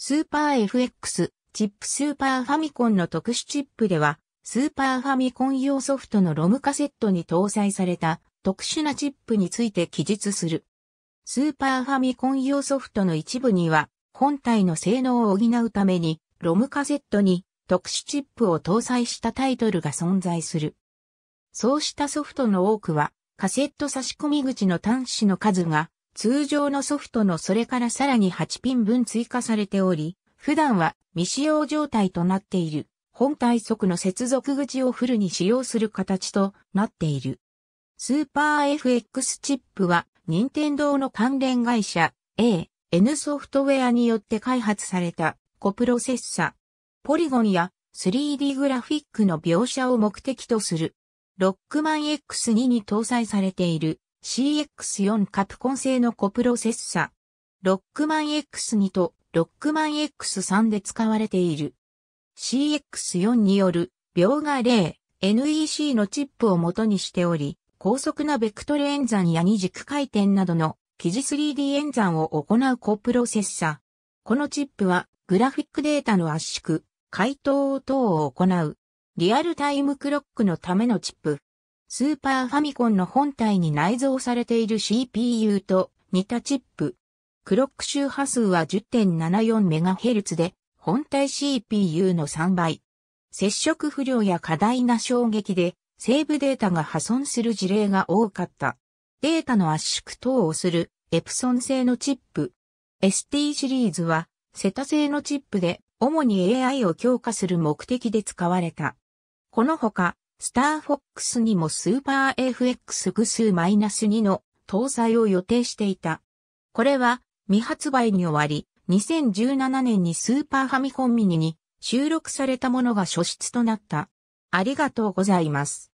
スーパー FX、チップスーパーファミコンの特殊チップでは、スーパーファミコン用ソフトのロムカセットに搭載された特殊なチップについて記述する。スーパーファミコン用ソフトの一部には、本体の性能を補うために、ロムカセットに特殊チップを搭載したタイトルが存在する。そうしたソフトの多くは、カセット差し込み口の端子の数が通常のソフトのそれからさらに8ピン分追加されており、普段は未使用状態となっている本体側の接続口をフルに使用する形となっている。スーパー FX チップは任天堂の関連会社 A、N ソフトウェアによって開発されたコプロセッサ。ポリゴンや 3D グラフィックの描写を目的とする。ロックマン X2 に搭載されている CX4 カプコン製のコプロセッサ。ロックマン X2 とロックマン X3 で使われている。CX4 による描画例 NEC のチップを元にしており、高速なベクトル演算や二軸回転などの記事 3D 演算を行うコプロセッサ。このチップはグラフィックデータの圧縮、回答等を行う。リアルタイムクロックのためのチップ。スーパーファミコンの本体に内蔵されている CPU と似たチップ。クロック周波数は 10.74MHz で、本体 CPU の3倍。接触不良や過大な衝撃で、セーブデータが破損する事例が多かった。データの圧縮等をするエプソン製のチップ。ST シリーズは、セタ製のチップで、主に AI を強化する目的で使われた。このほか、スターフォックスにもスーパー FX ナス -2 の搭載を予定していた。これは未発売に終わり、2017年にスーパーファミコンミニに収録されたものが初出となった。ありがとうございます。